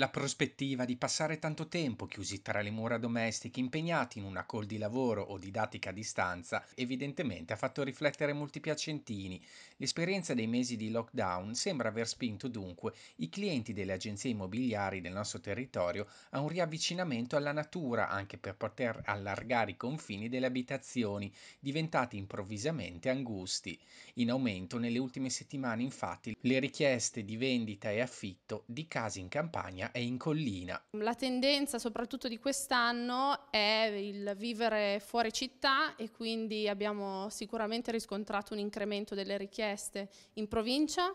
La prospettiva di passare tanto tempo chiusi tra le mura domestiche, impegnati in una call di lavoro o didattica a distanza, evidentemente ha fatto riflettere molti piacentini. L'esperienza dei mesi di lockdown sembra aver spinto dunque i clienti delle agenzie immobiliari del nostro territorio a un riavvicinamento alla natura, anche per poter allargare i confini delle abitazioni, diventati improvvisamente angusti. In aumento nelle ultime settimane, infatti, le richieste di vendita e affitto di case in campagna e in collina. La tendenza soprattutto di quest'anno è il vivere fuori città e quindi abbiamo sicuramente riscontrato un incremento delle richieste in provincia,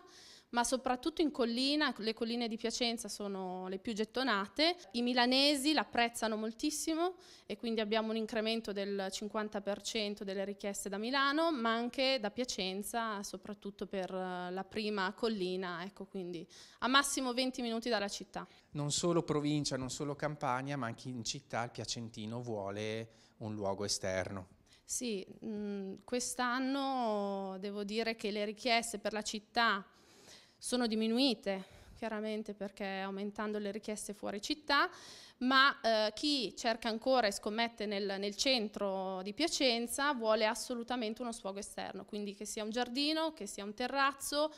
ma soprattutto in collina, le colline di Piacenza sono le più gettonate, i milanesi l'apprezzano moltissimo e quindi abbiamo un incremento del 50% delle richieste da Milano, ma anche da Piacenza, soprattutto per eh, la prima collina, ecco quindi a massimo 20 minuti dalla città. Non solo provincia, non solo campagna, ma anche in città il piacentino vuole un luogo esterno. Sì, mm, quest'anno devo dire che le richieste per la città sono diminuite chiaramente perché aumentando le richieste fuori città, ma eh, chi cerca ancora e scommette nel, nel, centro di Piacenza vuole assolutamente uno sfogo esterno, quindi che sia un giardino, che sia un terrazzo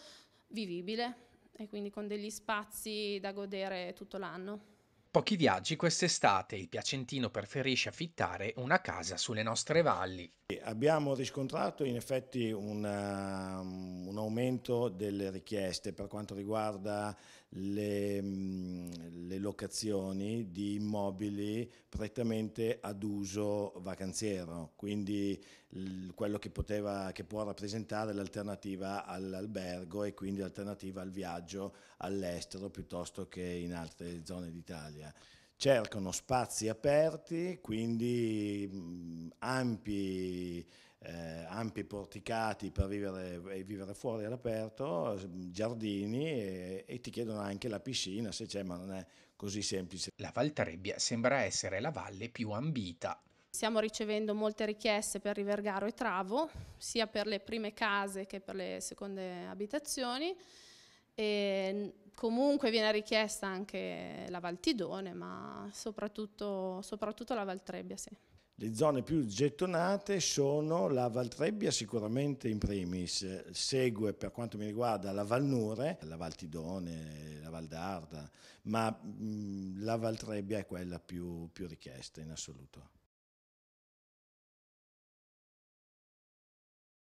vivibile e quindi con degli spazi da godere tutto l'anno. Pochi viaggi quest'estate, il Piacentino preferisce affittare una casa sulle nostre valli. Abbiamo riscontrato in effetti una, ehm, un aumento delle richieste per quanto riguarda le, mm, le locazioni di immobili prettamente ad uso vacanziero, quindi quello che, poteva, che può rappresentare l'alternativa all'albergo e quindi l'alternativa al viaggio all'estero piuttosto che in altre zone d'Italia. Italia. Cercano spazi aperti, quindi mm, ampi, eh, ampi porticati per vivere, vivere fuori all'aperto, giardini e, e ti chiedono anche la piscina se c'è, ma non è così semplice. La Val Trebbia sembra essere la valle più ambita Stiamo ricevendo molte richieste per Rivergaro e Travo, sia per le prime case che per le seconde abitazioni. E comunque viene richiesta anche la Valtidone, ma soprattutto, soprattutto la Valtrebbia, sì. Le zone più gettonate sono la Valtrebbia sicuramente in primis, segue per quanto mi riguarda la Valnure, la Valtidone, la Valdarda, ma mh, la Valtrebbia è quella più, più richiesta in assoluto.